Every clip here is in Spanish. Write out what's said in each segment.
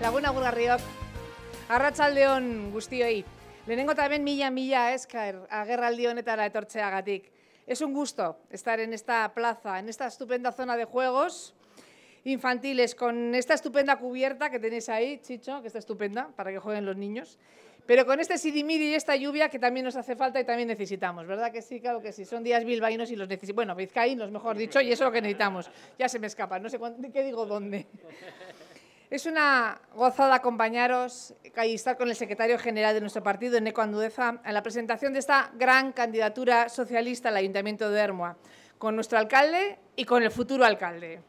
Laguna también arratsaldeon milla Lehenengo eta ben mila mila la agerraldi honetara etortzeagatik. Es un gusto estar en esta plaza, en esta estupenda zona de juegos infantiles, con esta estupenda cubierta que tenéis ahí, Chicho, que está estupenda para que jueguen los niños. Pero con este Sidimiri y esta lluvia que también nos hace falta y también necesitamos, ¿verdad que sí? Claro que sí. Son días bilbaínos y los necesitamos. Bueno, vizcaínos, mejor dicho, y eso es lo que necesitamos. Ya se me escapa, no sé qué digo dónde. Es una gozada acompañaros y estar con el secretario general de nuestro partido, Eneco Andudeza, en la presentación de esta gran candidatura socialista al Ayuntamiento de Hermoa, con nuestro alcalde y con el futuro alcalde.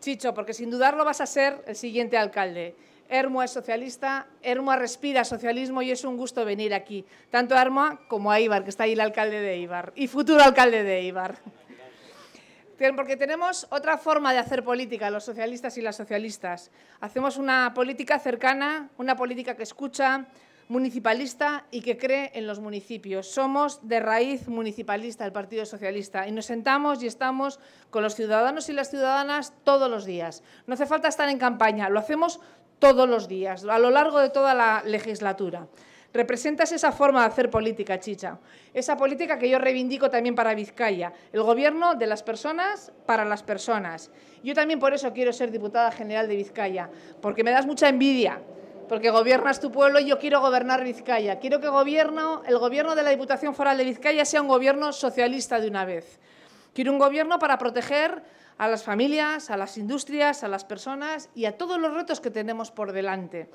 Chicho, porque sin dudarlo vas a ser el siguiente alcalde. Hermoa es socialista, Hermoa respira socialismo y es un gusto venir aquí, tanto a Hermoa como a Ibar, que está ahí el alcalde de Ibar, y futuro alcalde de Ibar. Porque tenemos otra forma de hacer política, los socialistas y las socialistas. Hacemos una política cercana, una política que escucha, municipalista y que cree en los municipios. Somos de raíz municipalista el Partido Socialista y nos sentamos y estamos con los ciudadanos y las ciudadanas todos los días. No hace falta estar en campaña, lo hacemos todos los días, a lo largo de toda la legislatura. Representas esa forma de hacer política, Chicha. Esa política que yo reivindico también para Vizcaya. El gobierno de las personas para las personas. Yo también por eso quiero ser diputada general de Vizcaya, porque me das mucha envidia. Porque gobiernas tu pueblo y yo quiero gobernar Vizcaya. Quiero que gobierno, el gobierno de la Diputación Foral de Vizcaya sea un gobierno socialista de una vez. Quiero un gobierno para proteger a las familias, a las industrias, a las personas y a todos los retos que tenemos por delante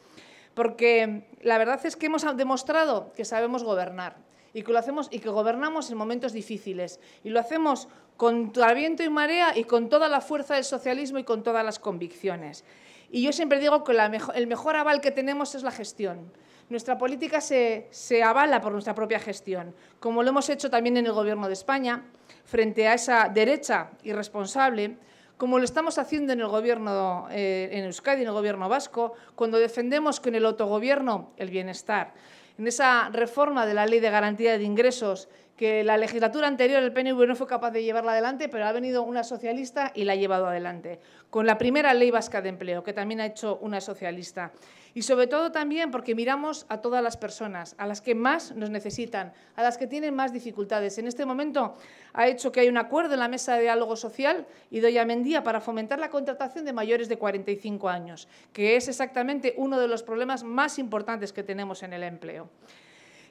porque la verdad es que hemos demostrado que sabemos gobernar y que lo hacemos y que gobernamos en momentos difíciles y lo hacemos contra viento y marea y con toda la fuerza del socialismo y con todas las convicciones. Y yo siempre digo que el mejor aval que tenemos es la gestión. Nuestra política se, avala por nuestra propia gestión, como lo hemos hecho también en el Gobierno de España, frente a esa derecha irresponsable, como lo estamos haciendo en el gobierno eh, en Euskadi, en el gobierno vasco, cuando defendemos con el autogobierno el bienestar. En esa reforma de la ley de garantía de ingresos, que la legislatura anterior el PNV no fue capaz de llevarla adelante, pero ha venido una socialista y la ha llevado adelante. Con la primera ley vasca de empleo, que también ha hecho una socialista. Y sobre todo también porque miramos a todas las personas, a las que más nos necesitan, a las que tienen más dificultades. En este momento ha hecho que hay un acuerdo en la mesa de diálogo social y doy Mendía para fomentar la contratación de mayores de 45 años, que es exactamente uno de los problemas más importantes que tenemos en el empleo.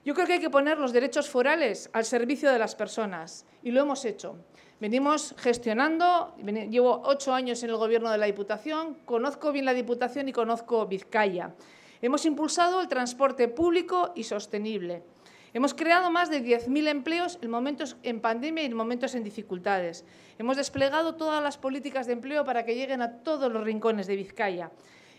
Yo creo que hay que poner los derechos forales al servicio de las personas y lo hemos hecho. Venimos gestionando, llevo ocho años en el Gobierno de la Diputación, conozco bien la Diputación y conozco Vizcaya. Hemos impulsado el transporte público y sostenible. Hemos creado más de 10.000 empleos en momentos en pandemia y en momentos en dificultades. Hemos desplegado todas las políticas de empleo para que lleguen a todos los rincones de Vizcaya.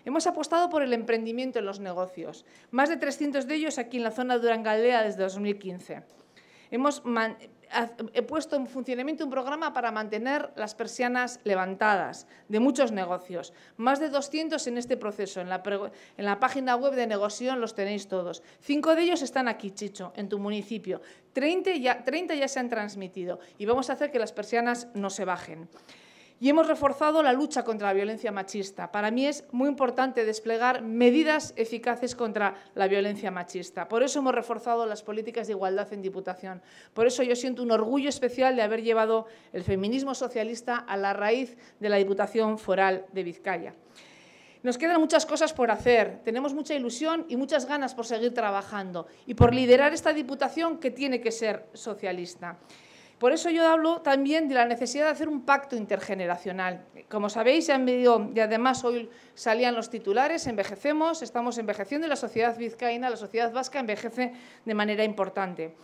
Hemos apostado por el emprendimiento en los negocios, más de 300 de ellos aquí en la zona de Durangaldea desde 2015. Hemos he puesto en funcionamiento un programa para mantener las persianas levantadas de muchos negocios. Más de 200 en este proceso. En la, página web de negocio los tenéis todos. Cinco de ellos están aquí, Chicho, en tu municipio. 30 ya, 30 ya se han transmitido y vamos a hacer que las persianas no se bajen y hemos reforzado la lucha contra la violencia machista. Para mí es muy importante desplegar medidas eficaces contra la violencia machista. Por eso hemos reforzado las políticas de igualdad en Diputación. Por eso yo siento un orgullo especial de haber llevado el feminismo socialista a la raíz de la Diputación Foral de Vizcaya. Nos quedan muchas cosas por hacer, tenemos mucha ilusión y muchas ganas por seguir trabajando y por liderar esta Diputación que tiene que ser socialista. Por eso yo hablo también de la necesidad de hacer un pacto intergeneracional. Como sabéis, ya y además hoy salían los titulares, envejecemos, estamos envejeciendo y la sociedad vizcaína, la sociedad vasca envejece de manera importante.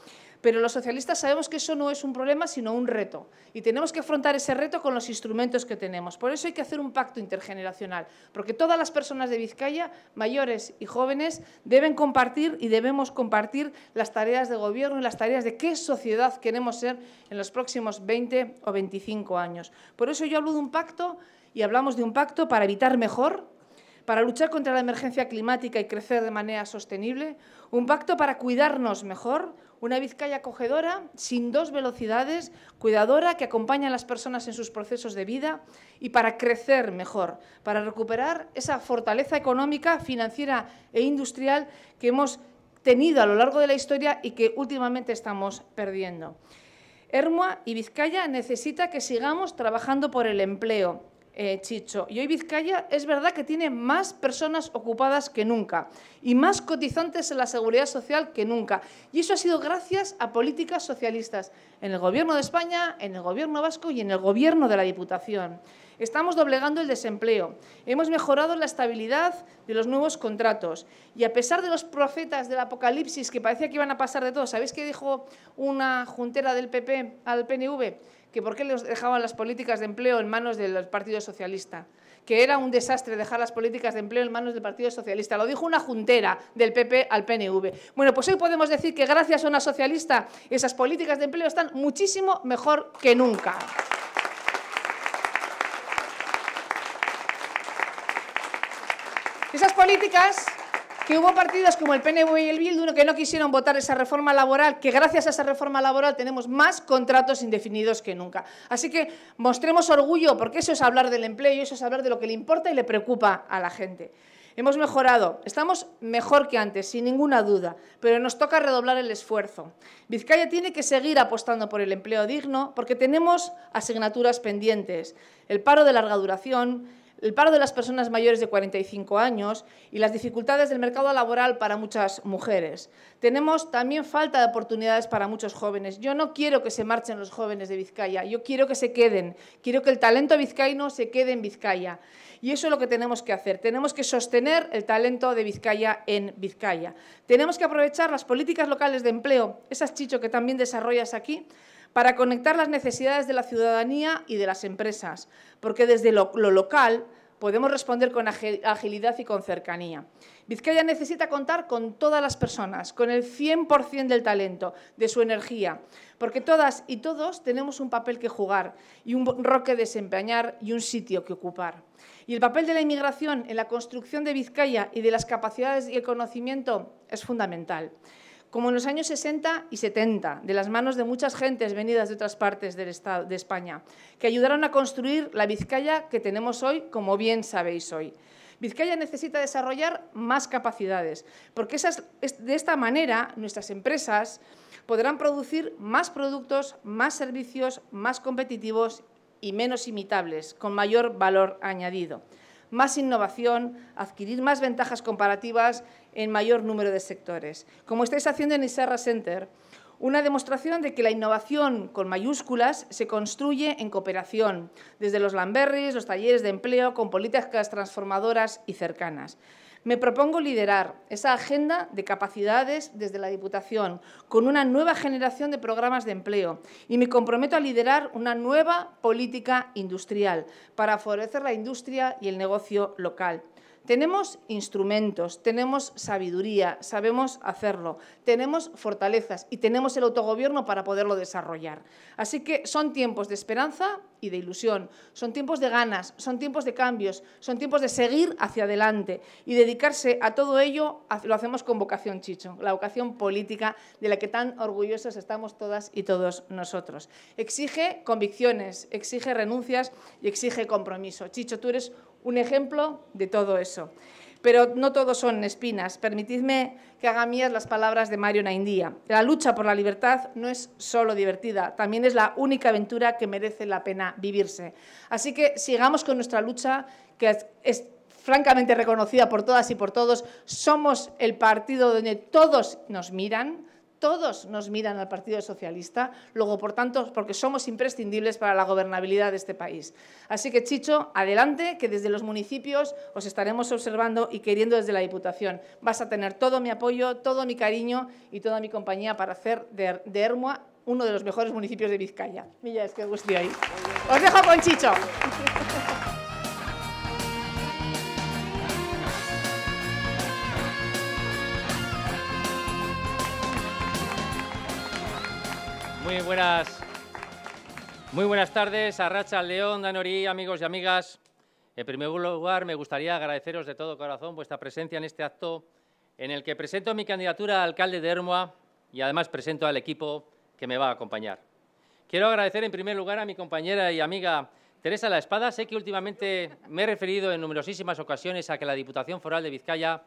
Pero los socialistas sabemos que eso no es un problema, sino un reto. Y tenemos que afrontar ese reto con los instrumentos que tenemos. Por eso hay que hacer un pacto intergeneracional, porque todas las personas de Vizcaya, mayores y jóvenes, deben compartir y debemos compartir las tareas de gobierno y las tareas de qué sociedad queremos ser en los próximos 20 o 25 años. Por eso yo hablo de un pacto y hablamos de un pacto para evitar mejor, para luchar contra la emergencia climática y crecer de manera sostenible, un pacto para cuidarnos mejor, una Vizcaya acogedora, sin dos velocidades, cuidadora, que acompaña a las personas en sus procesos de vida y para crecer mejor, para recuperar esa fortaleza económica, financiera e industrial que hemos tenido a lo largo de la historia y que últimamente estamos perdiendo. Hermoa y Vizcaya necesita que sigamos trabajando por el empleo, eh, Chicho. Y hoy Vizcaya es verdad que tiene más personas ocupadas que nunca y más cotizantes en la seguridad social que nunca. Y eso ha sido gracias a políticas socialistas en el Gobierno de España, en el Gobierno vasco y en el Gobierno de la Diputación. Estamos doblegando el desempleo, hemos mejorado la estabilidad de los nuevos contratos y a pesar de los profetas del apocalipsis que parecía que iban a pasar de todo, ¿sabéis qué dijo una juntera del PP al PNV? Que por qué les dejaban las políticas de empleo en manos del Partido Socialista que era un desastre dejar las políticas de empleo en manos del Partido Socialista. Lo dijo una juntera del PP al PNV. Bueno, pues hoy podemos decir que gracias a una socialista esas políticas de empleo están muchísimo mejor que nunca. Esas políticas que hubo partidos como el PNV y el Bildu que no quisieron votar esa reforma laboral, que gracias a esa reforma laboral tenemos más contratos indefinidos que nunca. Así que mostremos orgullo, porque eso es hablar del empleo, eso es hablar de lo que le importa y le preocupa a la gente. Hemos mejorado, estamos mejor que antes, sin ninguna duda, pero nos toca redoblar el esfuerzo. Vizcaya tiene que seguir apostando por el empleo digno porque tenemos asignaturas pendientes, el paro de larga duración, el paro de las personas mayores de 45 años y las dificultades del mercado laboral para muchas mujeres. Tenemos también falta de oportunidades para muchos jóvenes. Yo no quiero que se marchen los jóvenes de Vizcaya, yo quiero que se queden, quiero que el talento vizcaíno se quede en Vizcaya. Y eso es lo que tenemos que hacer, tenemos que sostener el talento de Vizcaya en Vizcaya. Tenemos que aprovechar las políticas locales de empleo, esas chicho que también desarrollas aquí, para conectar las necesidades de la ciudadanía y de las empresas, porque desde lo, local podemos responder con agilidad y con cercanía. Vizcaya necesita contar con todas las personas, con el 100% del talento, de su energía, porque todas y todos tenemos un papel que jugar y un rol que desempeñar y un sitio que ocupar. Y el papel de la inmigración en la construcción de Vizcaya y de las capacidades y el conocimiento es fundamental como en los años 60 y 70, de las manos de muchas gentes venidas de otras partes de España, que ayudaron a construir la Vizcaya que tenemos hoy, como bien sabéis hoy. Vizcaya necesita desarrollar más capacidades, porque de esta manera nuestras empresas podrán producir más productos, más servicios, más competitivos y menos imitables, con mayor valor añadido más innovación, adquirir más ventajas comparativas en mayor número de sectores. Como estáis haciendo en Iserra Center, una demostración de que la innovación con mayúsculas se construye en cooperación, desde los lamberries, los talleres de empleo, con políticas transformadoras y cercanas. Me propongo liderar esa agenda de capacidades desde la Diputación, con una nueva generación de programas de empleo, y me comprometo a liderar una nueva política industrial para favorecer la industria y el negocio local. Tenemos instrumentos, tenemos sabiduría, sabemos hacerlo, tenemos fortalezas y tenemos el autogobierno para poderlo desarrollar. Así que son tiempos de esperanza y de ilusión, son tiempos de ganas, son tiempos de cambios, son tiempos de seguir hacia adelante y dedicarse a todo ello lo hacemos con vocación chicho, la vocación política de la que tan orgullosos estamos todas y todos nosotros. Exige convicciones, exige renuncias y exige compromiso. Chicho, tú eres un ejemplo de todo eso. Pero no todos son espinas. Permitidme que haga mías las palabras de Mario Naindía. La lucha por la libertad no es solo divertida, también es la única aventura que merece la pena vivirse. Así que sigamos con nuestra lucha, que es, es francamente reconocida por todas y por todos. Somos el partido donde todos nos miran, todos nos miran al Partido Socialista, luego por tanto, porque somos imprescindibles para la gobernabilidad de este país. Así que Chicho, adelante, que desde los municipios os estaremos observando y queriendo desde la Diputación. Vas a tener todo mi apoyo, todo mi cariño y toda mi compañía para hacer de, Hermoa er-, uno de los mejores municipios de Vizcaya. Milla, es que gusto ahí. Os dejo con Chicho. Muy buenas, muy buenas tardes, León, Danorí, amigos y amigas. En primer lugar, me gustaría agradeceros de todo corazón vuestra presencia en este acto en el que presento mi candidatura a alcalde de Hermoa y además presento al equipo que me va a acompañar. Quiero agradecer en primer lugar a mi compañera y amiga Teresa La Espada. Sé que últimamente me he referido en numerosísimas ocasiones a que la Diputación Foral de Vizcaya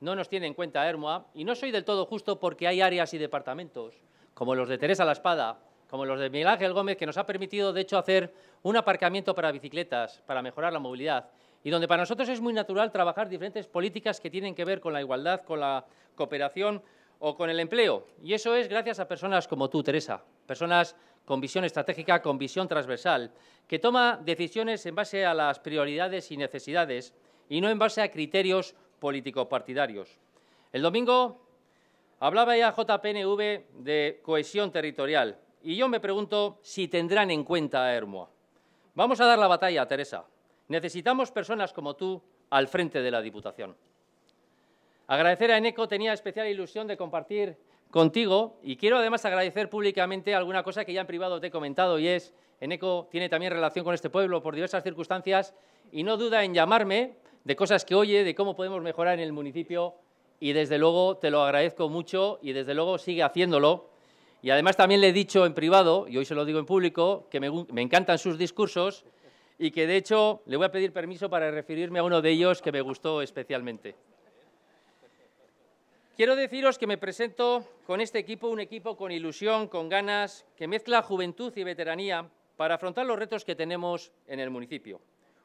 no nos tiene en cuenta a Hermoa y no soy del todo justo porque hay áreas y departamentos como los de Teresa La Espada, como los de Miguel Ángel Gómez, que nos ha permitido, de hecho, hacer un aparcamiento para bicicletas, para mejorar la movilidad, y donde para nosotros es muy natural trabajar diferentes políticas que tienen que ver con la igualdad, con la cooperación o con el empleo. Y eso es gracias a personas como tú, Teresa, personas con visión estratégica, con visión transversal, que toma decisiones en base a las prioridades y necesidades y no en base a criterios político-partidarios. El domingo Hablaba ya JPNV de cohesión territorial y yo me pregunto si tendrán en cuenta a Hermoa. Vamos a dar la batalla, Teresa. Necesitamos personas como tú al frente de la Diputación. Agradecer a Eneco tenía especial ilusión de compartir contigo y quiero además agradecer públicamente alguna cosa que ya en privado te he comentado y es, Eneco tiene también relación con este pueblo por diversas circunstancias y no duda en llamarme de cosas que oye, de cómo podemos mejorar en el municipio y desde luego te lo agradezco mucho y desde luego sigue haciéndolo. Y además también le he dicho en privado, y hoy se lo digo en público, que me, encantan sus discursos y que de hecho le voy a pedir permiso para referirme a uno de ellos que me gustó especialmente. Quiero deciros que me presento con este equipo, un equipo con ilusión, con ganas, que mezcla juventud y veteranía para afrontar los retos que tenemos en el municipio.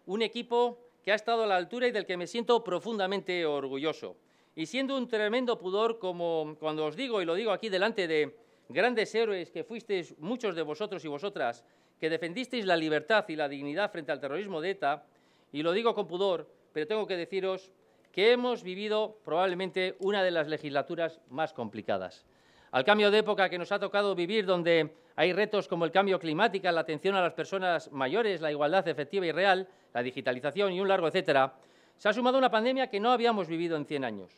Un equipo que ha estado a la altura y del que me siento profundamente orgulloso y siendo un tremendo pudor como cuando os digo, y lo digo aquí delante de grandes héroes que fuisteis muchos de vosotros y vosotras, que defendisteis la libertad y la dignidad frente al terrorismo de ETA, y lo digo con pudor, pero tengo que deciros que hemos vivido probablemente una de las legislaturas más complicadas. Al cambio de época que nos ha tocado vivir, donde hay retos como el cambio climático, la atención a las personas mayores, la igualdad efectiva y real, la digitalización y un largo etcétera, se ha sumado una pandemia que no habíamos vivido en 100 años.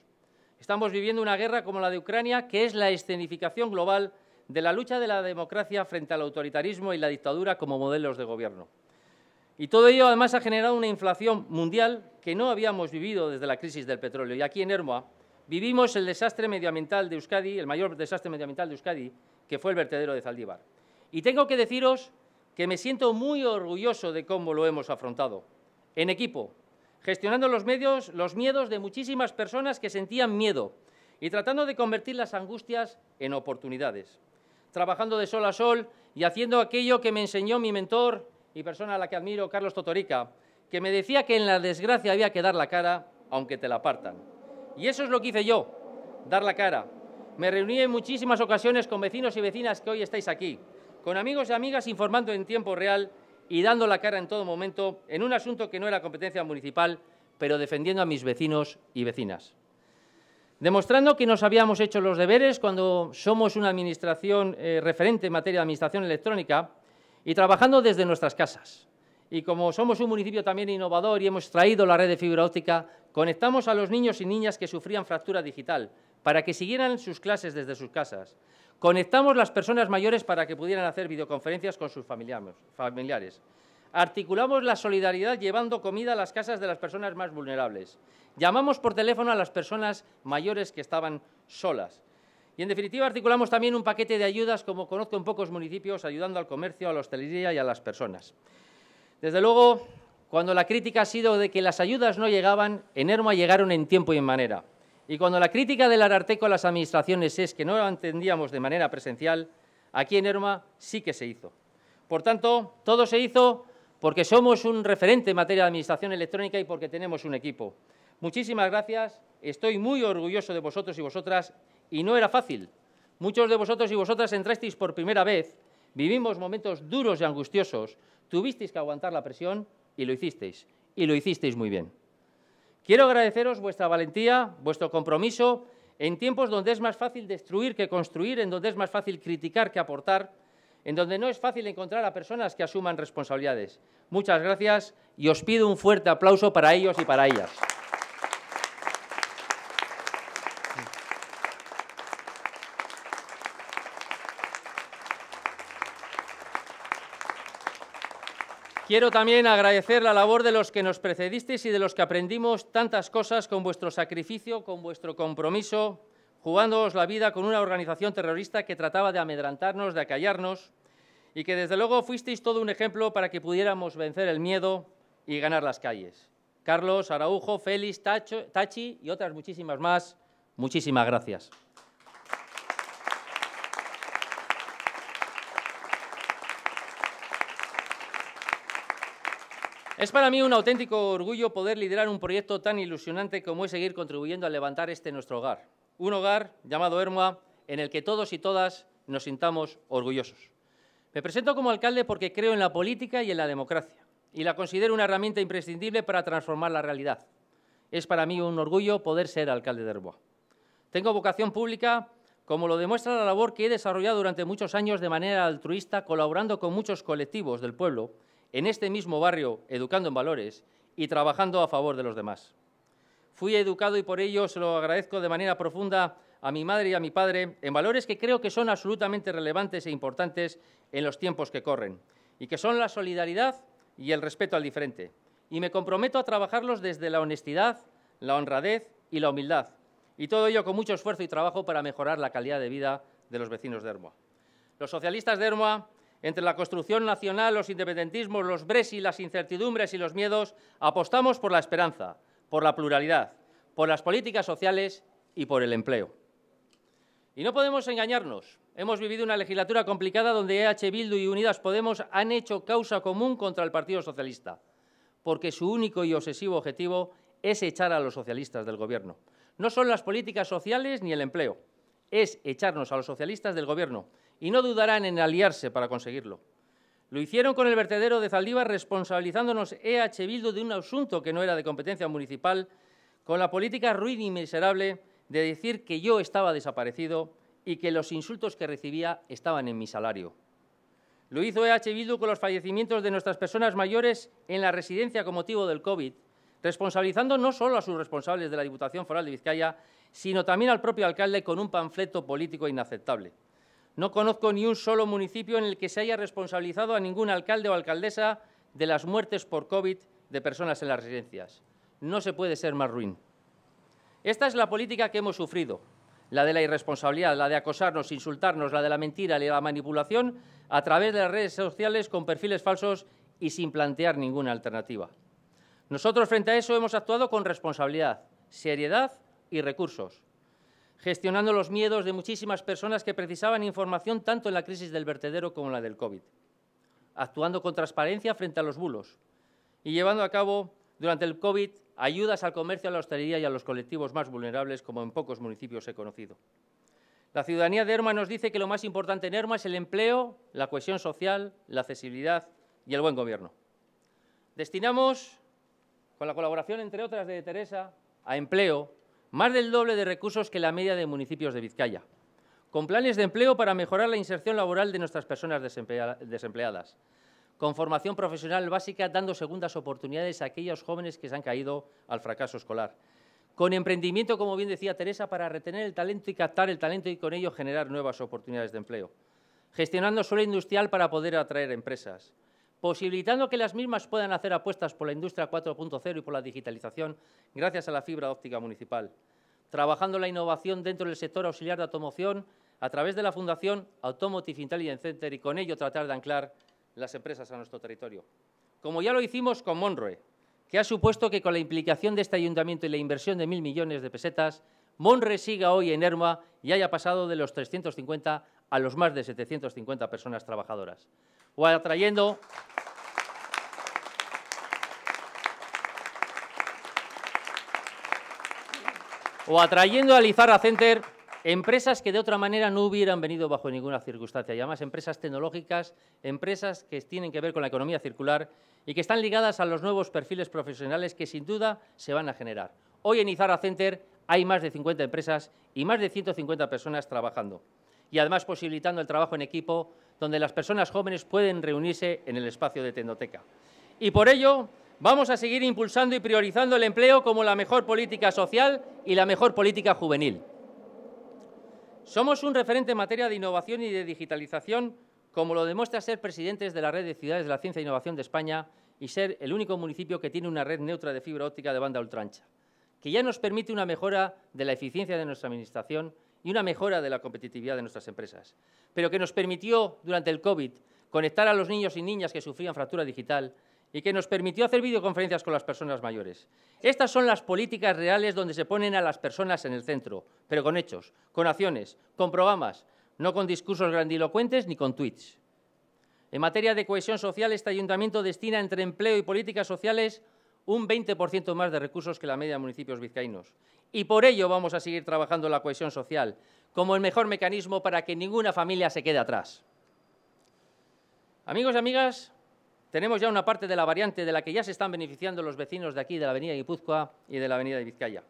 Estamos viviendo una guerra como la de Ucrania, que es la escenificación global de la lucha de la democracia frente al autoritarismo y la dictadura como modelos de gobierno. Y todo ello, además, ha generado una inflación mundial que no habíamos vivido desde la crisis del petróleo. Y aquí en Hermoa vivimos el desastre medioambiental de Euskadi, el mayor desastre medioambiental de Euskadi, que fue el vertedero de Zaldívar. Y tengo que deciros que me siento muy orgulloso de cómo lo hemos afrontado, en equipo, gestionando los, medios, los miedos de muchísimas personas que sentían miedo y tratando de convertir las angustias en oportunidades, trabajando de sol a sol y haciendo aquello que me enseñó mi mentor y persona a la que admiro, Carlos Totorica, que me decía que en la desgracia había que dar la cara aunque te la apartan. Y eso es lo que hice yo, dar la cara. Me reuní en muchísimas ocasiones con vecinos y vecinas que hoy estáis aquí, con amigos y amigas informando en tiempo real y dando la cara en todo momento en un asunto que no era competencia municipal, pero defendiendo a mis vecinos y vecinas. Demostrando que nos habíamos hecho los deberes cuando somos una administración eh, referente en materia de administración electrónica y trabajando desde nuestras casas. Y como somos un municipio también innovador y hemos traído la red de fibra óptica, conectamos a los niños y niñas que sufrían fractura digital, para que siguieran sus clases desde sus casas. Conectamos las personas mayores para que pudieran hacer videoconferencias con sus familiares. Articulamos la solidaridad llevando comida a las casas de las personas más vulnerables. Llamamos por teléfono a las personas mayores que estaban solas. Y, en definitiva, articulamos también un paquete de ayudas, como conozco en pocos municipios, ayudando al comercio, a la hostelería y a las personas. Desde luego, cuando la crítica ha sido de que las ayudas no llegaban, en ERMA llegaron en tiempo y en manera. Y cuando la crítica del Ararteco a las administraciones es que no lo entendíamos de manera presencial, aquí en Erma sí que se hizo. Por tanto, todo se hizo porque somos un referente en materia de administración electrónica y porque tenemos un equipo. Muchísimas gracias, estoy muy orgulloso de vosotros y vosotras y no era fácil. Muchos de vosotros y vosotras entrasteis por primera vez, vivimos momentos duros y angustiosos, tuvisteis que aguantar la presión y lo hicisteis, y lo hicisteis muy bien. Quiero agradeceros vuestra valentía, vuestro compromiso, en tiempos donde es más fácil destruir que construir, en donde es más fácil criticar que aportar, en donde no es fácil encontrar a personas que asuman responsabilidades. Muchas gracias y os pido un fuerte aplauso para ellos y para ellas. Quiero también agradecer la labor de los que nos precedisteis y de los que aprendimos tantas cosas con vuestro sacrificio, con vuestro compromiso, jugándoos la vida con una organización terrorista que trataba de amedrantarnos, de acallarnos, y que desde luego fuisteis todo un ejemplo para que pudiéramos vencer el miedo y ganar las calles. Carlos, Araujo, Félix, Tachi y otras muchísimas más, muchísimas gracias. Es para mí un auténtico orgullo poder liderar un proyecto tan ilusionante como es seguir contribuyendo a levantar este nuestro hogar. Un hogar llamado Hermoa en el que todos y todas nos sintamos orgullosos. Me presento como alcalde porque creo en la política y en la democracia y la considero una herramienta imprescindible para transformar la realidad. Es para mí un orgullo poder ser alcalde de Hermoa. Tengo vocación pública, como lo demuestra la labor que he desarrollado durante muchos años de manera altruista, colaborando con muchos colectivos del pueblo en este mismo barrio educando en valores y trabajando a favor de los demás. Fui educado y por ello se lo agradezco de manera profunda a mi madre y a mi padre en valores que creo que son absolutamente relevantes e importantes en los tiempos que corren y que son la solidaridad y el respeto al diferente. Y me comprometo a trabajarlos desde la honestidad, la honradez y la humildad. Y todo ello con mucho esfuerzo y trabajo para mejorar la calidad de vida de los vecinos de Hermoa. Los socialistas de Hermoa entre la construcción nacional, los independentismos, los brexit, las incertidumbres y los miedos, apostamos por la esperanza, por la pluralidad, por las políticas sociales y por el empleo. Y no podemos engañarnos. Hemos vivido una legislatura complicada donde EH Bildu y Unidas Podemos han hecho causa común contra el Partido Socialista, porque su único y obsesivo objetivo es echar a los socialistas del Gobierno. No son las políticas sociales ni el empleo, es echarnos a los socialistas del Gobierno y no dudarán en aliarse para conseguirlo. Lo hicieron con el vertedero de Zaldívar responsabilizándonos EH Bildu de un asunto que no era de competencia municipal, con la política ruin y miserable de decir que yo estaba desaparecido y que los insultos que recibía estaban en mi salario. Lo hizo EH Bildu con los fallecimientos de nuestras personas mayores en la residencia con motivo del COVID, responsabilizando no solo a sus responsables de la Diputación Foral de Vizcaya, sino también al propio alcalde con un panfleto político inaceptable. No conozco ni un solo municipio en el que se haya responsabilizado a ningún alcalde o alcaldesa de las muertes por COVID de personas en las residencias. No se puede ser más ruin. Esta es la política que hemos sufrido, la de la irresponsabilidad, la de acosarnos, insultarnos, la de la mentira, la de la manipulación a través de las redes sociales con perfiles falsos y sin plantear ninguna alternativa. Nosotros frente a eso hemos actuado con responsabilidad, seriedad y recursos gestionando los miedos de muchísimas personas que precisaban información tanto en la crisis del vertedero como en la del COVID, actuando con transparencia frente a los bulos y llevando a cabo durante el COVID ayudas al comercio, a la hostelería y a los colectivos más vulnerables, como en pocos municipios he conocido. La ciudadanía de Erma nos dice que lo más importante en Erma es el empleo, la cohesión social, la accesibilidad y el buen gobierno. Destinamos, con la colaboración, entre otras, de Teresa, a empleo más del doble de recursos que la media de municipios de Vizcaya, con planes de empleo para mejorar la inserción laboral de nuestras personas desempleadas, con formación profesional básica dando segundas oportunidades a aquellos jóvenes que se han caído al fracaso escolar, con emprendimiento, como bien decía Teresa, para retener el talento y captar el talento y con ello generar nuevas oportunidades de empleo, gestionando suelo industrial para poder atraer empresas, posibilitando que las mismas puedan hacer apuestas por la industria 4.0 y por la digitalización gracias a la fibra óptica municipal, trabajando la innovación dentro del sector auxiliar de automoción a través de la Fundación Automotive Intelligence Center y con ello tratar de anclar las empresas a nuestro territorio. Como ya lo hicimos con Monroe, que ha supuesto que con la implicación de este ayuntamiento y la inversión de mil millones de pesetas, Monroe siga hoy en Erma y haya pasado de los 350 a los más de 750 personas trabajadoras o atrayendo o atrayendo a Center empresas que de otra manera no hubieran venido bajo ninguna circunstancia, y además empresas tecnológicas, empresas que tienen que ver con la economía circular y que están ligadas a los nuevos perfiles profesionales que sin duda se van a generar. Hoy en Izarra Center hay más de 50 empresas y más de 150 personas trabajando, y además posibilitando el trabajo en equipo donde las personas jóvenes pueden reunirse en el espacio de Tendoteca. Y por ello, vamos a seguir impulsando y priorizando el empleo como la mejor política social y la mejor política juvenil. Somos un referente en materia de innovación y de digitalización, como lo demuestra ser presidentes de la Red de Ciudades de la Ciencia e Innovación de España y ser el único municipio que tiene una red neutra de fibra óptica de banda ultrancha, que ya nos permite una mejora de la eficiencia de nuestra administración y una mejora de la competitividad de nuestras empresas, pero que nos permitió durante el COVID conectar a los niños y niñas que sufrían fractura digital y que nos permitió hacer videoconferencias con las personas mayores. Estas son las políticas reales donde se ponen a las personas en el centro, pero con hechos, con acciones, con programas, no con discursos grandilocuentes ni con tweets. En materia de cohesión social, este ayuntamiento destina entre empleo y políticas sociales un 20% más de recursos que la media de municipios vizcaínos y por ello vamos a seguir trabajando la cohesión social como el mejor mecanismo para que ninguna familia se quede atrás. Amigos y amigas, tenemos ya una parte de la variante de la que ya se están beneficiando los vecinos de aquí, de la Avenida Guipúzcoa y de la Avenida de Vizcaya.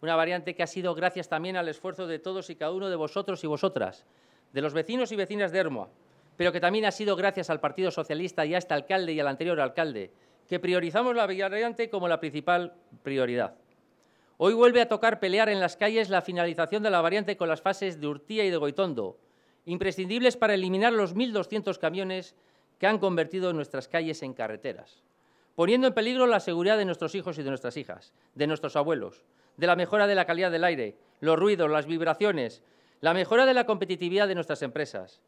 Una variante que ha sido gracias también al esfuerzo de todos y cada uno de vosotros y vosotras, de los vecinos y vecinas de Hermoa, pero que también ha sido gracias al Partido Socialista y a este alcalde y al anterior alcalde, que priorizamos la variante como la principal prioridad. Hoy vuelve a tocar pelear en las calles la finalización de la variante con las fases de Urtía y de Goitondo, imprescindibles para eliminar los 1.200 camiones que han convertido nuestras calles en carreteras, poniendo en peligro la seguridad de nuestros hijos y de nuestras hijas, de nuestros abuelos, de la mejora de la calidad del aire, los ruidos, las vibraciones, la mejora de la competitividad de nuestras empresas.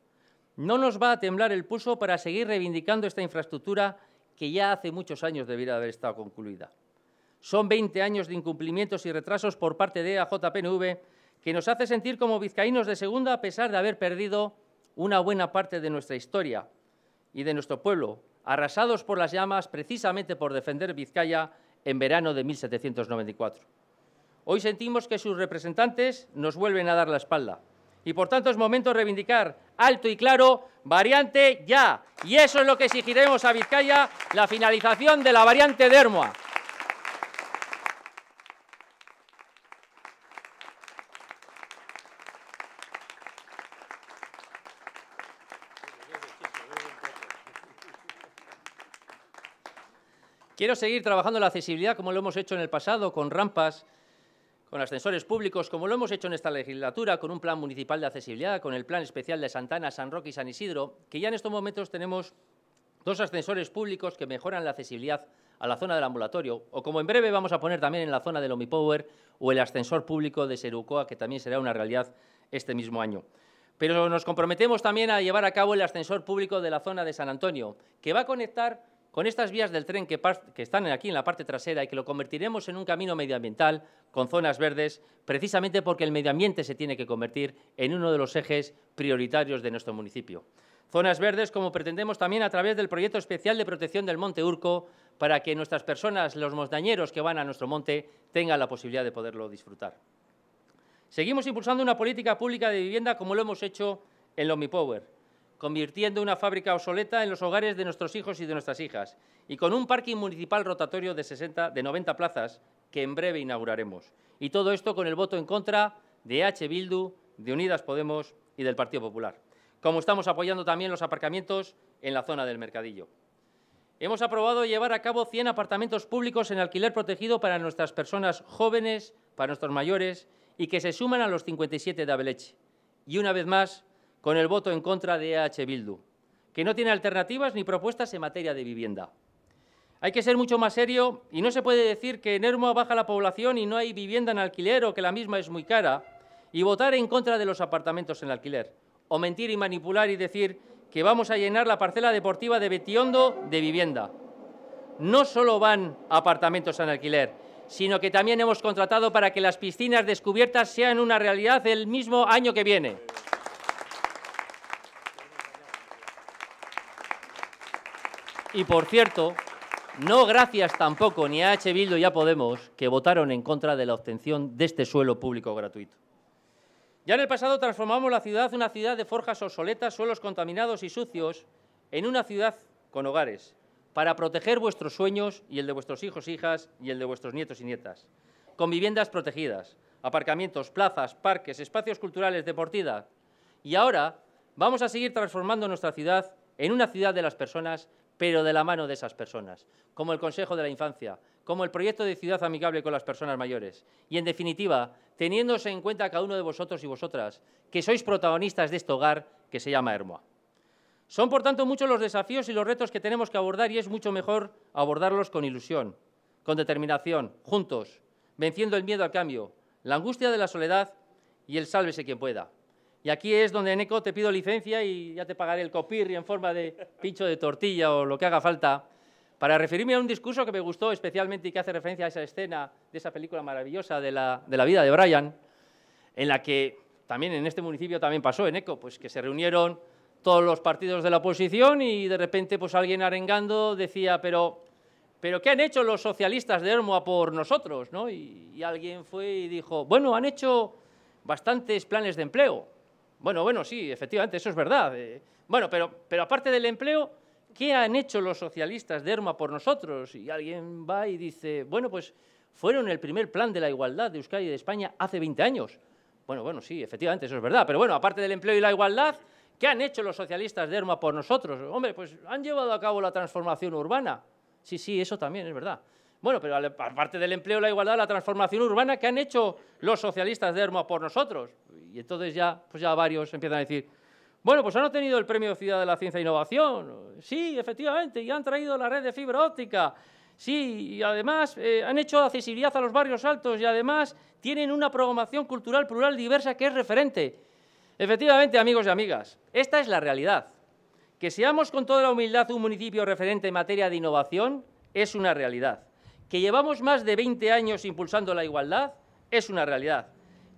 No nos va a temblar el pulso para seguir reivindicando esta infraestructura que ya hace muchos años debiera haber estado concluida. Son 20 años de incumplimientos y retrasos por parte de AJPV que nos hace sentir como vizcaínos de segunda a pesar de haber perdido una buena parte de nuestra historia y de nuestro pueblo, arrasados por las llamas precisamente por defender Vizcaya en verano de 1794. Hoy sentimos que sus representantes nos vuelven a dar la espalda y por tanto es momento de reivindicar alto y claro, variante ya. Y eso es lo que exigiremos a Vizcaya, la finalización de la variante de Quiero seguir trabajando la accesibilidad como lo hemos hecho en el pasado, con rampas, con ascensores públicos, como lo hemos hecho en esta legislatura, con un plan municipal de accesibilidad, con el plan especial de Santana, San Roque y San Isidro, que ya en estos momentos tenemos dos ascensores públicos que mejoran la accesibilidad a la zona del ambulatorio, o como en breve vamos a poner también en la zona del Omipower o el ascensor público de Serucoa, que también será una realidad este mismo año. Pero nos comprometemos también a llevar a cabo el ascensor público de la zona de San Antonio, que va a conectar con estas vías del tren que, están aquí en la parte trasera y que lo convertiremos en un camino medioambiental con zonas verdes, precisamente porque el medio ambiente se tiene que convertir en uno de los ejes prioritarios de nuestro municipio. Zonas verdes como pretendemos también a través del proyecto especial de protección del Monte Urco para que nuestras personas, los montañeros que van a nuestro monte, tengan la posibilidad de poderlo disfrutar. Seguimos impulsando una política pública de vivienda como lo hemos hecho en Power, convirtiendo una fábrica obsoleta en los hogares de nuestros hijos y de nuestras hijas, y con un parking municipal rotatorio de, de 90 plazas que en breve inauguraremos. Y todo esto con el voto en contra de H. Bildu, de Unidas Podemos y del Partido Popular, como estamos apoyando también los aparcamientos en la zona del Mercadillo. Hemos aprobado llevar a cabo 100 apartamentos públicos en alquiler protegido para nuestras personas jóvenes, para nuestros mayores y que se suman a los 57 de Abeleche. Y una vez más, con el voto en contra de EH Bildu, que no tiene alternativas ni propuestas en materia de vivienda. Hay que ser mucho más serio y no se puede decir que en Ermua baja la población y no hay vivienda en alquiler o que la misma es muy cara y votar en contra de los apartamentos en alquiler, o mentir y manipular y decir que vamos a llenar la parcela deportiva de Betiondo de vivienda. No solo van apartamentos en alquiler, sino que también hemos contratado para que las piscinas descubiertas sean una realidad el mismo año que viene. Y por cierto, no gracias tampoco ni a H. Bildo y a Podemos, que votaron en contra de la obtención de este suelo público gratuito. Ya en el pasado transformamos la ciudad, una ciudad de forjas obsoletas, suelos contaminados y sucios, en una ciudad con hogares, para proteger vuestros sueños y el de vuestros hijos, hijas y el de vuestros nietos y nietas, con viviendas protegidas, aparcamientos, plazas, parques, espacios culturales, deportiva. Y ahora vamos a seguir transformando nuestra ciudad en una ciudad de las personas pero de la mano de esas personas, como el Consejo de la Infancia, como el proyecto de ciudad amigable con las personas mayores. Y, en definitiva, teniéndose en cuenta cada uno de vosotros y vosotras que sois protagonistas de este hogar que se llama Hermoa. Son, por tanto, muchos los desafíos y los retos que tenemos que abordar y es mucho mejor abordarlos con ilusión, con determinación, juntos, venciendo el miedo al cambio, la angustia de la soledad y el sálvese quien pueda. Y aquí es donde, Eneco, te pido licencia y ya te pagaré el copirri en forma de pincho de tortilla o lo que haga falta, para referirme a un discurso que me gustó especialmente y que hace referencia a esa escena de esa película maravillosa de la, vida de Brian, en la que también en este municipio también pasó, Eneco, pues que se reunieron todos los partidos de la oposición y de repente pues alguien arengando decía, pero, pero ¿qué han hecho los socialistas de Hermoa por nosotros? ¿no? y, alguien fue y dijo, bueno, han hecho bastantes planes de empleo. Bueno, bueno, sí, efectivamente, eso es verdad. Eh. bueno, pero, pero aparte del empleo, ¿qué han hecho los socialistas de Erma por nosotros? Y alguien va y dice, bueno, pues fueron el primer plan de la igualdad de Euskadi y de España hace 20 años. Bueno, bueno, sí, efectivamente, eso es verdad. Pero bueno, aparte del empleo y la igualdad, ¿qué han hecho los socialistas de Erma por nosotros? Hombre, pues han llevado a cabo la transformación urbana. Sí, sí, eso también es verdad. Bueno, pero aparte del empleo, la igualdad, la transformación urbana, ¿qué han hecho los socialistas de Erma por nosotros? Y entonces ya, pues ya varios empiezan a decir, bueno, pues han obtenido el premio Ciudad de la Ciencia e Innovación. Sí, efectivamente, y han traído la red de fibra óptica. Sí, y además eh, han hecho accesibilidad a los barrios altos y además tienen una programación cultural plural diversa que es referente. Efectivamente, amigos y amigas, esta es la realidad. Que seamos con toda la humildad un municipio referente en materia de innovación es una realidad. Que llevamos más de 20 años impulsando la igualdad es una realidad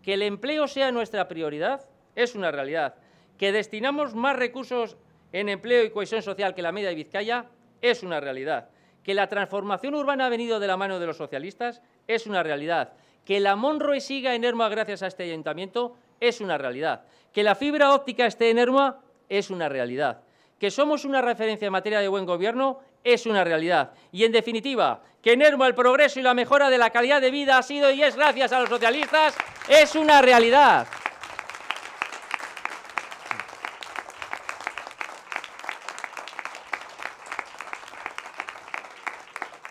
que el empleo sea nuestra prioridad es una realidad. Que destinamos más recursos en empleo y cohesión social que la media de Vizcaya es una realidad. Que la transformación urbana ha venido de la mano de los socialistas es una realidad. Que la Monroe siga en Herma gracias a este ayuntamiento es una realidad. Que la fibra óptica esté en Herma es una realidad. Que somos una referencia en materia de buen gobierno es una realidad. Y en definitiva, que en el progreso y la mejora de la calidad de vida ha sido y es gracias a los socialistas, es una realidad.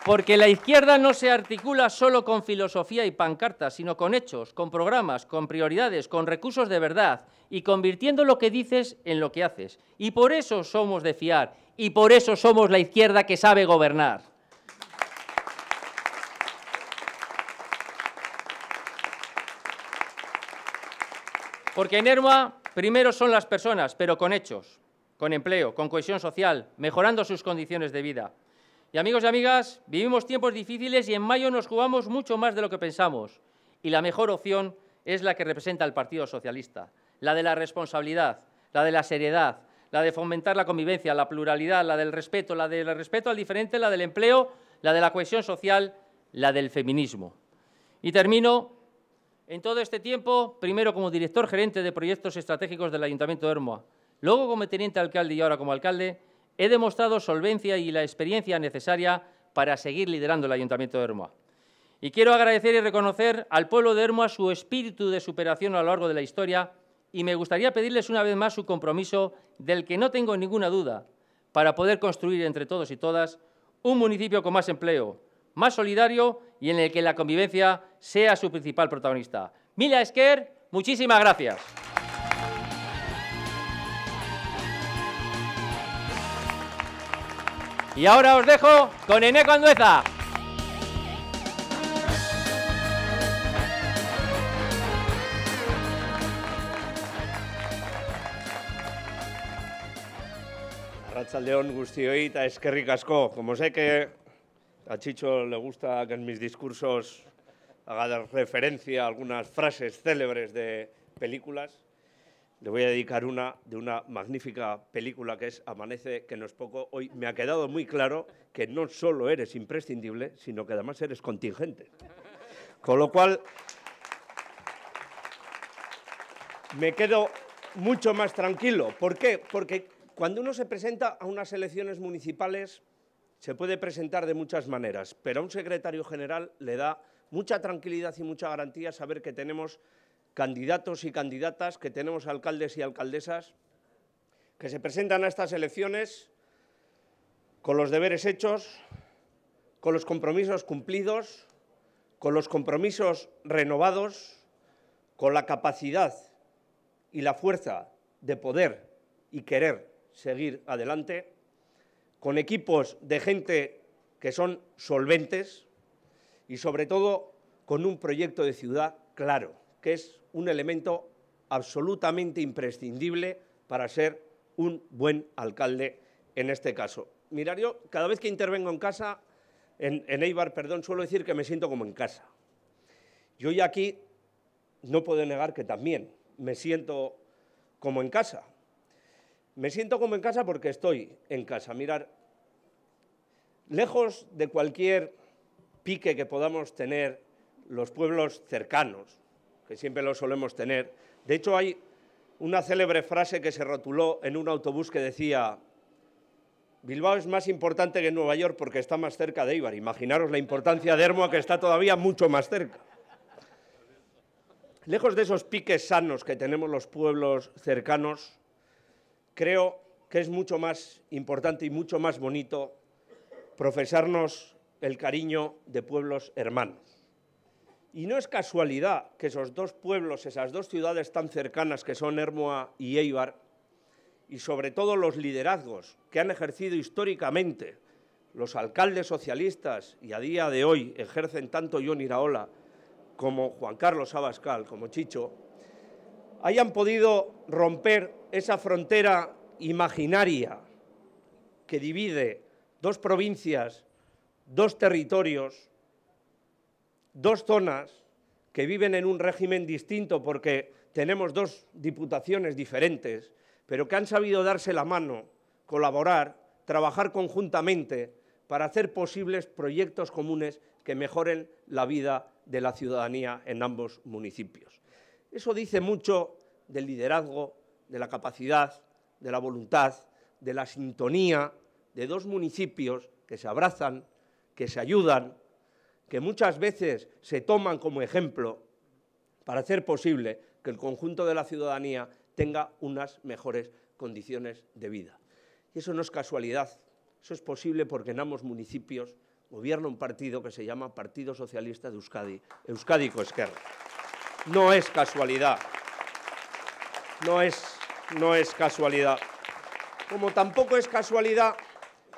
Porque la izquierda no se articula solo con filosofía y pancartas, sino con hechos, con programas, con prioridades, con recursos de verdad y convirtiendo lo que dices en lo que haces. Y por eso somos de fiar y por eso somos la izquierda que sabe gobernar. Porque en ERMA primero son las personas, pero con hechos, con empleo, con cohesión social, mejorando sus condiciones de vida. Y amigos y amigas, vivimos tiempos difíciles y en mayo nos jugamos mucho más de lo que pensamos. Y la mejor opción es la que representa el Partido Socialista, la de la responsabilidad, la de la seriedad, la de fomentar la convivencia, la pluralidad, la del respeto, la del respeto al diferente, la del empleo, la de la cohesión social, la del feminismo. Y termino, en todo este tiempo, primero como director gerente de proyectos estratégicos del Ayuntamiento de Hermoa, luego como teniente alcalde y ahora como alcalde, he demostrado solvencia y la experiencia necesaria para seguir liderando el Ayuntamiento de Hermoa. Y quiero agradecer y reconocer al pueblo de Hermoa su espíritu de superación a lo largo de la historia y me gustaría pedirles una vez más su compromiso, del que no tengo ninguna duda, para poder construir entre todos y todas un municipio con más empleo, más solidario y en el que la convivencia sea su principal protagonista. Mila Esquer, muchísimas gracias. Y ahora os dejo con Eneco Andueza. Arratsaldeón guztioi eta eskerrik asko. Como sé que a Chicho le gusta que en mis discursos haga referencia a algunas frases célebres de películas, le voy a dedicar una de una magnífica película que es Amanece, que no es poco. Hoy me ha quedado muy claro que no solo eres imprescindible, sino que además eres contingente. Con lo cual, me quedo mucho más tranquilo. ¿Por qué? Porque cuando uno se presenta a unas elecciones municipales, se puede presentar de muchas maneras, pero a un secretario general le da mucha tranquilidad y mucha garantía saber que tenemos candidatos y candidatas, que tenemos alcaldes y alcaldesas que se presentan a estas elecciones con los deberes hechos, con los compromisos cumplidos, con los compromisos renovados, con la capacidad y la fuerza de poder y querer seguir adelante, con equipos de gente que son solventes y sobre todo con un proyecto de ciudad claro, que es un elemento absolutamente imprescindible para ser un buen alcalde en este caso. Mirar, yo cada vez que intervengo en casa, en, en Eibar, perdón, suelo decir que me siento como en casa. Yo hoy aquí no puedo negar que también me siento como en casa, me siento como en casa porque estoy en casa. Mirar, lejos de cualquier pique que podamos tener los pueblos cercanos, que siempre lo solemos tener. De hecho, hay una célebre frase que se rotuló en un autobús que decía, Bilbao es más importante que Nueva York porque está más cerca de Ibar. Imaginaros la importancia de Hermoa que está todavía mucho más cerca. Lejos de esos piques sanos que tenemos los pueblos cercanos, creo que es mucho más importante y mucho más bonito profesarnos el cariño de pueblos hermanos. Y no es casualidad que esos dos pueblos, esas dos ciudades tan cercanas que son Hermoa y Eibar, y sobre todo los liderazgos que han ejercido históricamente los alcaldes socialistas y a día de hoy ejercen tanto John Iraola como Juan Carlos Abascal, como Chicho, hayan podido romper esa frontera imaginaria que divide dos provincias, dos territorios, dos zonas que viven en un régimen distinto porque tenemos dos diputaciones diferentes, pero que han sabido darse la mano, colaborar, trabajar conjuntamente para hacer posibles proyectos comunes que mejoren la vida de la ciudadanía en ambos municipios. Eso dice mucho del liderazgo, de la capacidad, de la voluntad, de la sintonía de dos municipios que se abrazan, que se ayudan, que muchas veces se toman como ejemplo para hacer posible que el conjunto de la ciudadanía tenga unas mejores condiciones de vida. Y eso no es casualidad, eso es posible porque en ambos municipios gobierna un partido que se llama Partido Socialista de Euskadi, Euskadi Coesquerra no es casualidad. No es, casualidad. Como tampoco es casualidad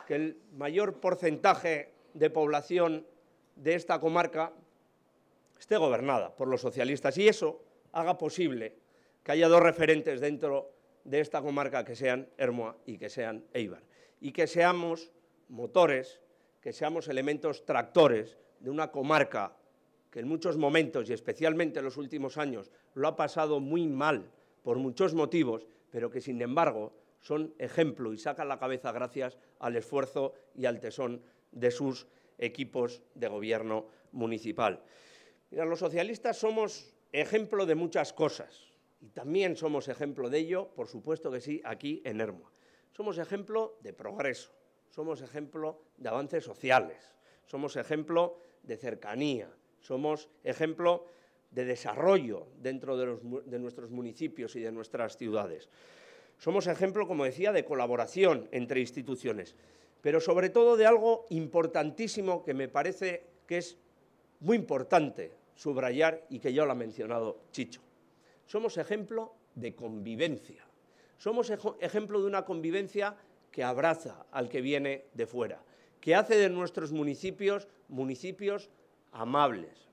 que el mayor porcentaje de población de esta comarca esté gobernada por los socialistas y eso haga posible que haya dos referentes dentro de esta comarca que sean Hermoa y que sean Eibar y que seamos motores, que seamos elementos tractores de una comarca en muchos momentos y especialmente en los últimos años lo ha pasado muy mal por muchos motivos, pero que sin embargo son ejemplo y sacan la cabeza gracias al esfuerzo y al tesón de sus equipos de gobierno municipal. Mira, los socialistas somos ejemplo de muchas cosas y también somos ejemplo de ello, por supuesto que sí, aquí en ERMO. Somos ejemplo de progreso, somos ejemplo de avances sociales, somos ejemplo de cercanía, somos ejemplo de desarrollo dentro de, nuestros municipios y de nuestras ciudades. Somos ejemplo, como decía, de colaboración entre instituciones, pero sobre todo de algo importantísimo que me parece que es muy importante subrayar y que ya lo ha mencionado Chicho. Somos ejemplo de convivencia. Somos ejemplo de una convivencia que abraza al que viene de fuera, que hace de nuestros municipios municipios amables,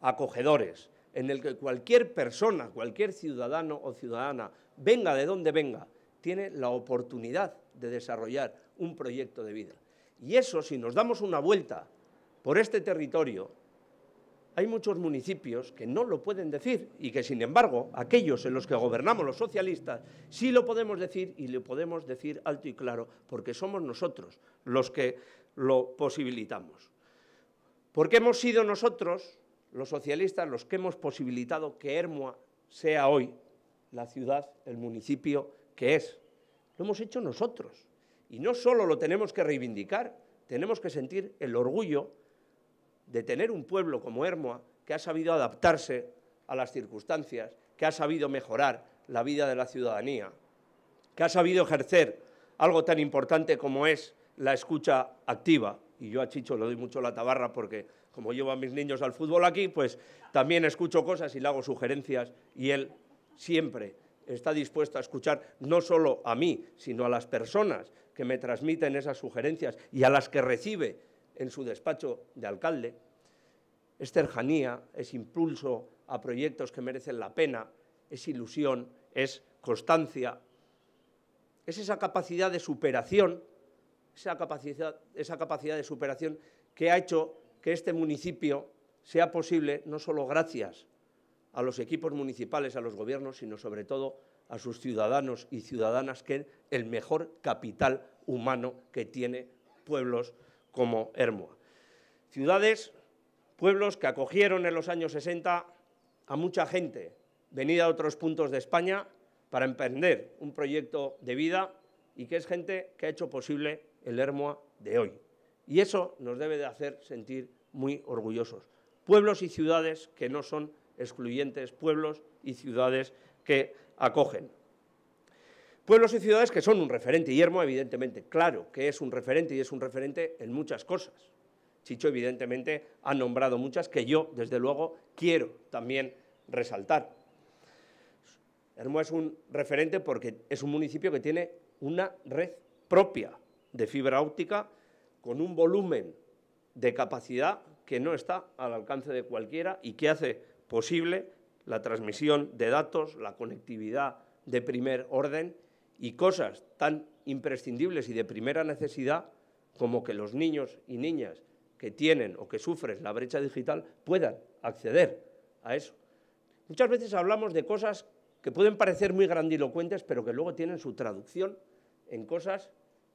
acogedores, en el que cualquier persona, cualquier ciudadano o ciudadana, venga de donde venga, tiene la oportunidad de desarrollar un proyecto de vida. Y eso, si nos damos una vuelta por este territorio, hay muchos municipios que no lo pueden decir y que, sin embargo, aquellos en los que gobernamos los socialistas sí lo podemos decir y lo podemos decir alto y claro porque somos nosotros los que lo posibilitamos. Porque hemos sido nosotros, los socialistas, los que hemos posibilitado que Hermoa sea hoy la ciudad, el municipio que es. Lo hemos hecho nosotros. Y no solo lo tenemos que reivindicar, tenemos que sentir el orgullo de tener un pueblo como Hermoa que ha sabido adaptarse a las circunstancias, que ha sabido mejorar la vida de la ciudadanía, que ha sabido ejercer algo tan importante como es la escucha activa, y yo a Chicho le doy mucho la tabarra porque como llevo a mis niños al fútbol aquí, pues también escucho cosas y le hago sugerencias y él siempre está dispuesto a escuchar no solo a mí, sino a las personas que me transmiten esas sugerencias y a las que recibe en su despacho de alcalde. Es cercanía, es impulso a proyectos que merecen la pena, es ilusión, es constancia, es esa capacidad de superación esa capacidad, de superación que ha hecho que este municipio sea posible no solo gracias a los equipos municipales, a los gobiernos, sino sobre todo a sus ciudadanos y ciudadanas, que es el mejor capital humano que tiene pueblos como Hermoa. Ciudades, pueblos que acogieron en los años 60 a mucha gente venida a otros puntos de España para emprender un proyecto de vida y que es gente que ha hecho posible el Hermoa de hoy. Y eso nos debe de hacer sentir muy orgullosos. Pueblos y ciudades que no son excluyentes, pueblos y ciudades que acogen. Pueblos y ciudades que son un referente. Y Hermoa evidentemente, claro que es un referente y es un referente en muchas cosas. Chicho, evidentemente, ha nombrado muchas que yo, desde luego, quiero también resaltar. ERMOA es un referente porque es un municipio que tiene una red propia, de fibra óptica con un volumen de capacidad que no está al alcance de cualquiera y que hace posible la transmisión de datos, la conectividad de primer orden y cosas tan imprescindibles y de primera necesidad como que los niños y niñas que tienen o que sufren la brecha digital puedan acceder a eso. Muchas veces hablamos de cosas que pueden parecer muy grandilocuentes, pero que luego tienen su traducción en cosas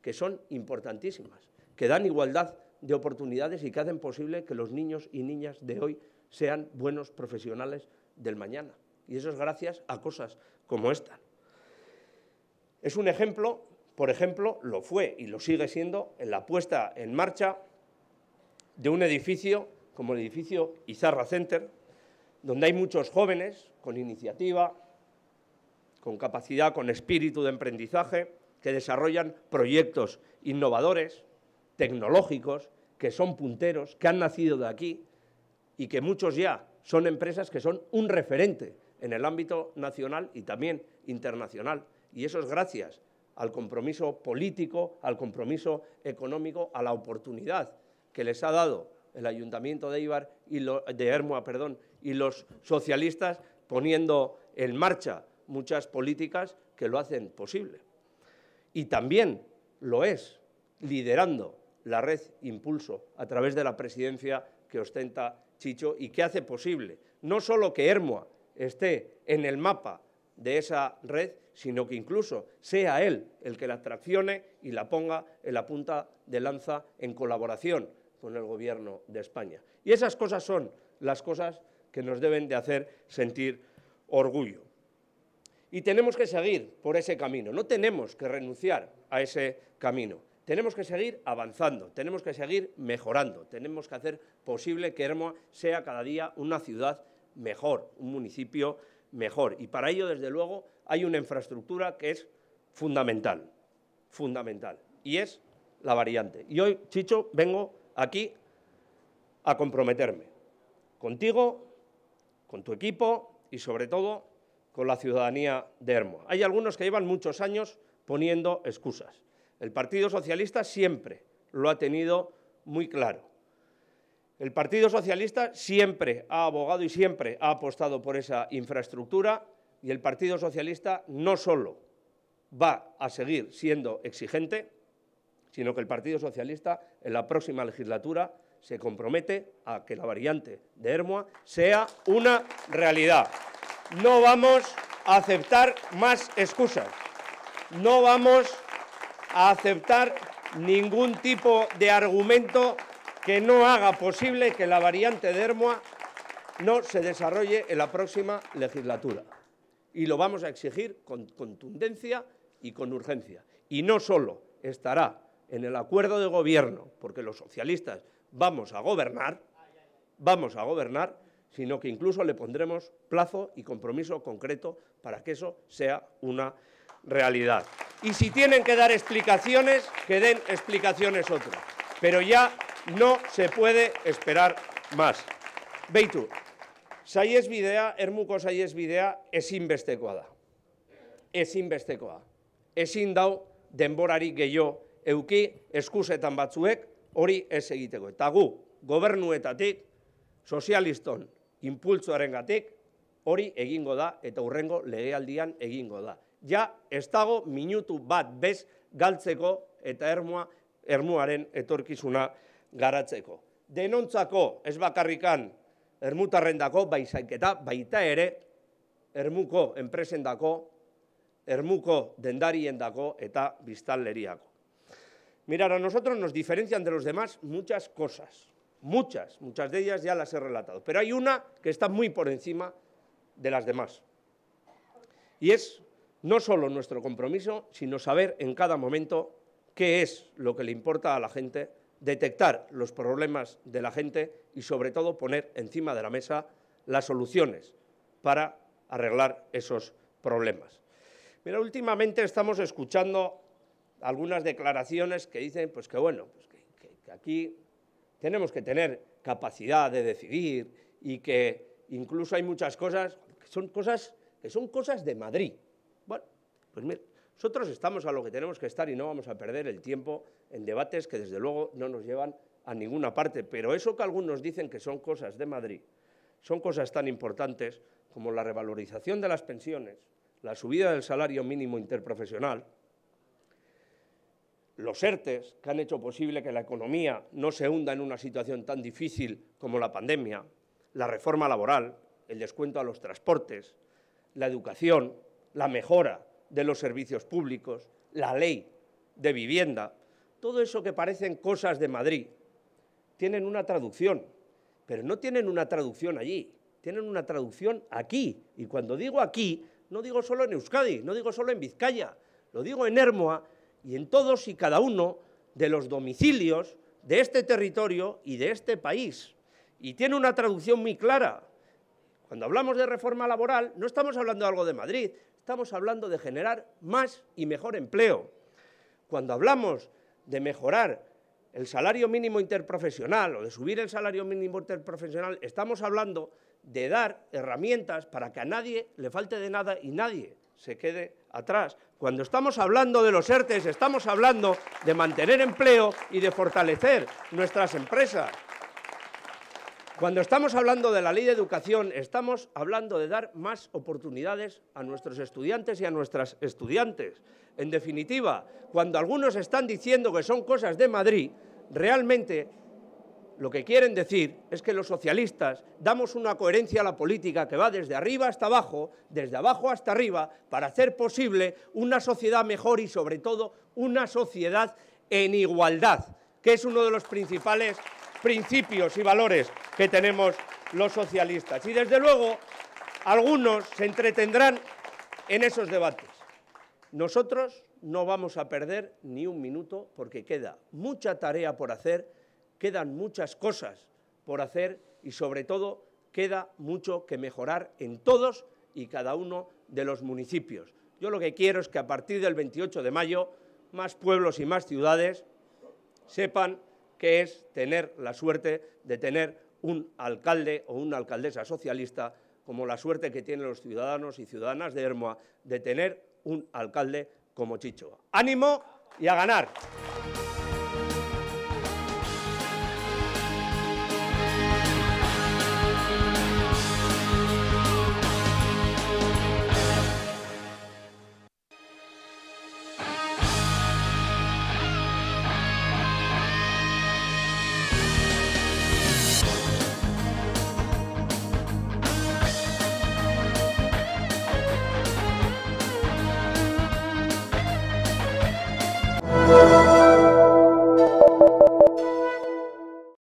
que son importantísimas, que dan igualdad de oportunidades y que hacen posible que los niños y niñas de hoy sean buenos profesionales del mañana. Y eso es gracias a cosas como esta. Es un ejemplo, por ejemplo, lo fue y lo sigue siendo en la puesta en marcha de un edificio como el edificio Izarra Center, donde hay muchos jóvenes con iniciativa, con capacidad, con espíritu de aprendizaje, que desarrollan proyectos innovadores, tecnológicos, que son punteros, que han nacido de aquí y que muchos ya son empresas que son un referente en el ámbito nacional y también internacional. Y eso es gracias al compromiso político, al compromiso económico, a la oportunidad que les ha dado el Ayuntamiento de, Ibar y de perdón, y los socialistas poniendo en marcha muchas políticas que lo hacen posible y también lo es liderando la red Impulso a través de la presidencia que ostenta Chicho y que hace posible no solo que Hermoa esté en el mapa de esa red, sino que incluso sea él el que la traccione y la ponga en la punta de lanza en colaboración con el Gobierno de España. Y esas cosas son las cosas que nos deben de hacer sentir orgullo. Y tenemos que seguir por ese camino, no tenemos que renunciar a ese camino. Tenemos que seguir avanzando, tenemos que seguir mejorando, tenemos que hacer posible que Hermoa sea cada día una ciudad mejor, un municipio mejor. Y para ello, desde luego, hay una infraestructura que es fundamental, fundamental, y es la variante. Y hoy, Chicho, vengo aquí a comprometerme contigo, con tu equipo y, sobre todo, con la ciudadanía de Hermo. Hay algunos que llevan muchos años poniendo excusas. El Partido Socialista siempre lo ha tenido muy claro. El Partido Socialista siempre ha abogado y siempre ha apostado por esa infraestructura y el Partido Socialista no solo va a seguir siendo exigente, sino que el Partido Socialista en la próxima legislatura se compromete a que la variante de Hermoa sea una realidad. No vamos a aceptar más excusas. No vamos a aceptar ningún tipo de argumento que no haga posible que la variante de Hermoa no se desarrolle en la próxima legislatura. Y lo vamos a exigir con contundencia y con urgencia. Y no solo estará en el acuerdo de gobierno, porque los socialistas vamos a gobernar, vamos a gobernar, sino que incluso le pondremos plazo y compromiso concreto para que eso sea una realidad. Y si tienen que dar explicaciones, que den explicaciones otros. Pero ya no se puede esperar más. Beitu, es ermuko Es bestekoa Es bestekoa. Ezin dau denborari gehiago euki eskusetan batzuek hori es egiteko. Eta gu, gobernuetatik, sozialiston gatik, hori egingo da eta urrengo legealdian egingo da. Ja, ez dago minutu bat bez galtzeko eta ermua, ermuaren etorkizuna garatzeko. Denontzako ez bakarrikan ermutarrendako baizaik eta baita ere ermuko enpresendako, ermuko dendariendako eta biztanleriako. Mirara, nosotros nos diferencian de los demás muchas cosas. muchas, muchas de ellas ya las he relatado, pero hay una que está muy por encima de las demás. Y es no solo nuestro compromiso, sino saber en cada momento qué es lo que le importa a la gente, detectar los problemas de la gente y sobre todo poner encima de la mesa las soluciones para arreglar esos problemas. Mira, últimamente estamos escuchando algunas declaraciones que dicen pues que bueno, pues que aquí tenemos que tener capacidad de decidir y que incluso hay muchas cosas que son cosas, que son cosas de Madrid. Bueno, pues mira, nosotros estamos a lo que tenemos que estar y no vamos a perder el tiempo en debates que desde luego no nos llevan a ninguna parte, pero eso que algunos dicen que son cosas de Madrid, son cosas tan importantes como la revalorización de las pensiones, la subida del salario mínimo interprofesional, los ERTES, que han hecho posible que la economía no se hunda en una situación tan difícil como la pandemia, la reforma laboral, el descuento a los transportes, la educación, la mejora de los servicios públicos, la ley de vivienda, todo eso que parecen cosas de Madrid, tienen una traducción, pero no tienen una traducción allí, tienen una traducción aquí. Y cuando digo aquí, no digo solo en Euskadi, no digo solo en Vizcaya, lo digo en Hermoa, y en todos y cada uno de los domicilios de este territorio y de este país. Y tiene una traducción muy clara. Cuando hablamos de reforma laboral, no estamos hablando de algo de Madrid, estamos hablando de generar más y mejor empleo. Cuando hablamos de mejorar el salario mínimo interprofesional o de subir el salario mínimo interprofesional, estamos hablando de dar herramientas para que a nadie le falte de nada y nadie se quede cuando estamos hablando de los ERTES, estamos hablando de mantener empleo y de fortalecer nuestras empresas. Cuando estamos hablando de la ley de educación, estamos hablando de dar más oportunidades a nuestros estudiantes y a nuestras estudiantes. En definitiva, cuando algunos están diciendo que son cosas de Madrid, realmente lo que quieren decir es que los socialistas damos una coherencia a la política que va desde arriba hasta abajo, desde abajo hasta arriba, para hacer posible una sociedad mejor y sobre todo una sociedad en igualdad, que es uno de los principales principios y valores que tenemos los socialistas. Y desde luego, algunos se entretendrán en esos debates. Nosotros no vamos a perder ni un minuto porque queda mucha tarea por hacer quedan muchas cosas por hacer y sobre todo queda mucho que mejorar en todos y cada uno de los municipios. Yo lo que quiero es que a partir del 28 de mayo más pueblos y más ciudades sepan qué es tener la suerte de tener un alcalde o una alcaldesa socialista como la suerte que tienen los ciudadanos y ciudadanas de Hermoa de tener un alcalde como Chicho. ¡Ánimo y a ganar!